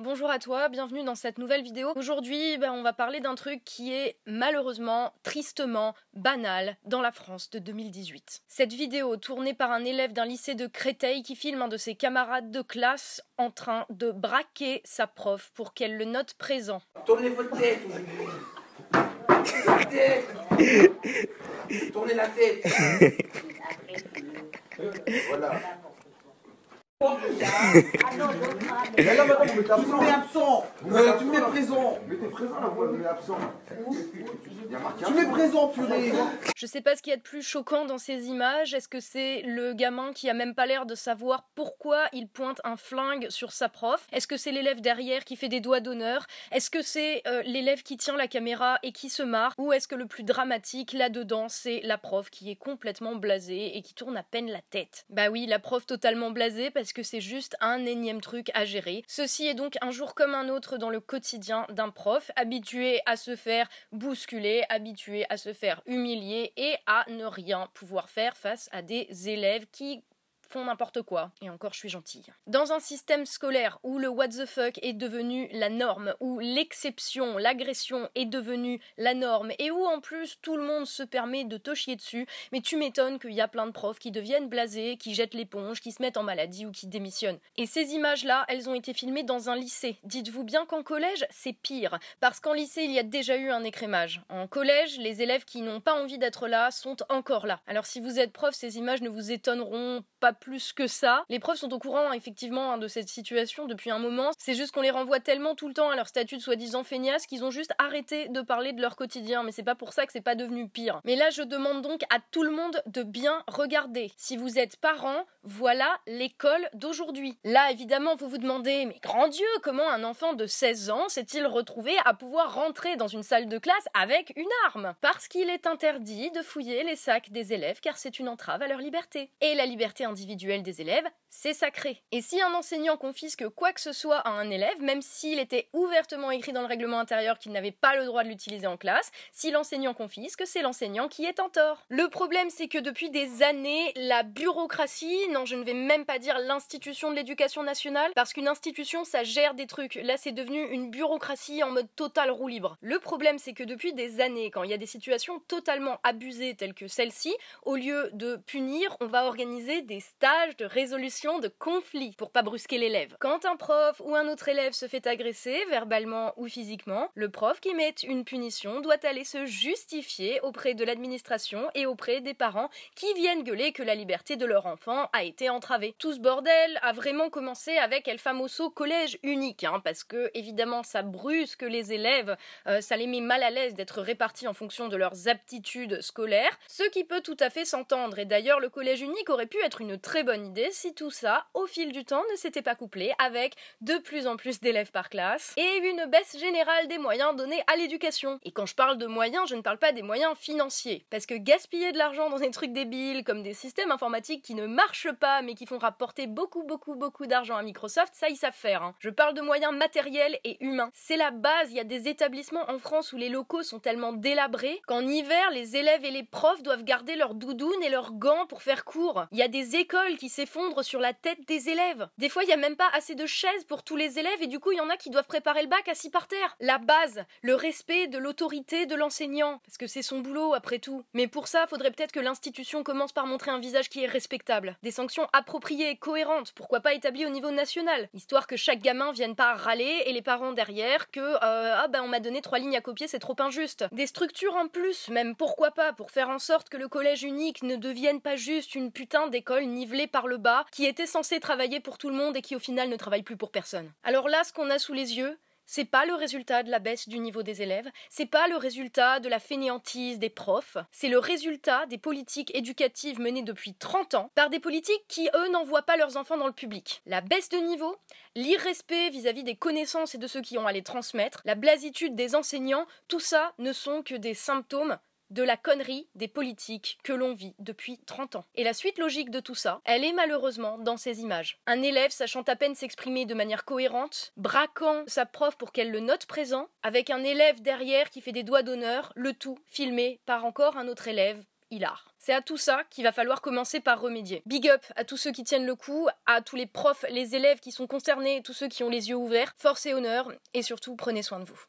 Bonjour à toi, bienvenue dans cette nouvelle vidéo. Aujourd'hui, ben, on va parler d'un truc qui est malheureusement, tristement, banal dans la France de 2018. Cette vidéo tournée par un élève d'un lycée de Créteil qui filme un de ses camarades de classe en train de braquer sa prof pour qu'elle le note présent. Tournez votre tête Tournez la tête. voilà. Euh, présent. Je sais pas ce qu'il y a de plus choquant dans ces images. Est-ce que c'est le gamin qui a même pas l'air de savoir pourquoi il pointe un flingue sur sa prof Est-ce que c'est l'élève derrière qui fait des doigts d'honneur Est-ce que c'est euh, l'élève qui tient la caméra et qui se marre Ou est-ce que le plus dramatique là-dedans, c'est la prof qui est complètement blasée et qui tourne à peine la tête Bah oui, la prof totalement blasée parce que que c'est juste un énième truc à gérer. Ceci est donc un jour comme un autre dans le quotidien d'un prof, habitué à se faire bousculer, habitué à se faire humilier et à ne rien pouvoir faire face à des élèves qui font n'importe quoi. Et encore, je suis gentille. Dans un système scolaire où le what the fuck est devenu la norme, où l'exception, l'agression est devenue la norme, et où en plus tout le monde se permet de te chier dessus, mais tu m'étonnes qu'il y a plein de profs qui deviennent blasés, qui jettent l'éponge, qui se mettent en maladie ou qui démissionnent. Et ces images-là, elles ont été filmées dans un lycée. Dites-vous bien qu'en collège, c'est pire, parce qu'en lycée, il y a déjà eu un écrémage. En collège, les élèves qui n'ont pas envie d'être là sont encore là. Alors si vous êtes prof, ces images ne vous étonneront pas plus que ça. Les profs sont au courant effectivement hein, de cette situation depuis un moment. C'est juste qu'on les renvoie tellement tout le temps à leur statut de soi-disant feignasse qu'ils ont juste arrêté de parler de leur quotidien. Mais c'est pas pour ça que c'est pas devenu pire. Mais là, je demande donc à tout le monde de bien regarder. Si vous êtes parent, voilà l'école d'aujourd'hui. Là, évidemment, vous vous demandez, mais grand Dieu, comment un enfant de 16 ans s'est-il retrouvé à pouvoir rentrer dans une salle de classe avec une arme Parce qu'il est interdit de fouiller les sacs des élèves car c'est une entrave à leur liberté. Et la liberté individuelle individuel des élèves, c'est sacré. Et si un enseignant confisque quoi que ce soit à un élève, même s'il était ouvertement écrit dans le règlement intérieur qu'il n'avait pas le droit de l'utiliser en classe, si l'enseignant confisque, c'est l'enseignant qui est en tort. Le problème, c'est que depuis des années, la bureaucratie, non, je ne vais même pas dire l'institution de l'éducation nationale, parce qu'une institution, ça gère des trucs. Là, c'est devenu une bureaucratie en mode total roue libre. Le problème, c'est que depuis des années, quand il y a des situations totalement abusées telles que celle-ci, au lieu de punir, on va organiser des de résolution de conflits pour pas brusquer l'élève. Quand un prof ou un autre élève se fait agresser, verbalement ou physiquement, le prof qui met une punition doit aller se justifier auprès de l'administration et auprès des parents qui viennent gueuler que la liberté de leur enfant a été entravée. Tout ce bordel a vraiment commencé avec El Famoso Collège Unique, hein, parce que évidemment ça brusque les élèves, euh, ça les met mal à l'aise d'être répartis en fonction de leurs aptitudes scolaires, ce qui peut tout à fait s'entendre. Et d'ailleurs, le Collège Unique aurait pu être une très bonne idée si tout ça, au fil du temps, ne s'était pas couplé avec de plus en plus d'élèves par classe et une baisse générale des moyens donnés à l'éducation. Et quand je parle de moyens, je ne parle pas des moyens financiers. Parce que gaspiller de l'argent dans des trucs débiles comme des systèmes informatiques qui ne marchent pas mais qui font rapporter beaucoup, beaucoup, beaucoup d'argent à Microsoft, ça ils savent faire. Hein. Je parle de moyens matériels et humains. C'est la base, il y a des établissements en France où les locaux sont tellement délabrés qu'en hiver, les élèves et les profs doivent garder leurs doudounes et leurs gants pour faire cours. Il y a des écoles qui s'effondrent sur la tête des élèves. Des fois, il n'y a même pas assez de chaises pour tous les élèves et du coup, il y en a qui doivent préparer le bac assis par terre. La base, le respect de l'autorité de l'enseignant, parce que c'est son boulot après tout. Mais pour ça, faudrait peut-être que l'institution commence par montrer un visage qui est respectable, des sanctions appropriées et cohérentes, pourquoi pas établies au niveau national, histoire que chaque gamin vienne pas râler et les parents derrière que euh, ah ben on m'a donné trois lignes à copier, c'est trop injuste. Des structures en plus, même pourquoi pas, pour faire en sorte que le collège unique ne devienne pas juste une putain d'école niveau par le bas, qui était censé travailler pour tout le monde et qui au final ne travaille plus pour personne. Alors là, ce qu'on a sous les yeux, c'est pas le résultat de la baisse du niveau des élèves, c'est pas le résultat de la fainéantise des profs, c'est le résultat des politiques éducatives menées depuis 30 ans par des politiques qui, eux, n'envoient pas leurs enfants dans le public. La baisse de niveau, l'irrespect vis-à-vis des connaissances et de ceux qui ont à les transmettre, la blasitude des enseignants, tout ça ne sont que des symptômes de la connerie des politiques que l'on vit depuis 30 ans. Et la suite logique de tout ça, elle est malheureusement dans ces images. Un élève sachant à peine s'exprimer de manière cohérente, braquant sa prof pour qu'elle le note présent, avec un élève derrière qui fait des doigts d'honneur, le tout filmé par encore un autre élève hilar. C'est à tout ça qu'il va falloir commencer par remédier. Big up à tous ceux qui tiennent le coup, à tous les profs, les élèves qui sont concernés, tous ceux qui ont les yeux ouverts. Force et honneur, et surtout prenez soin de vous.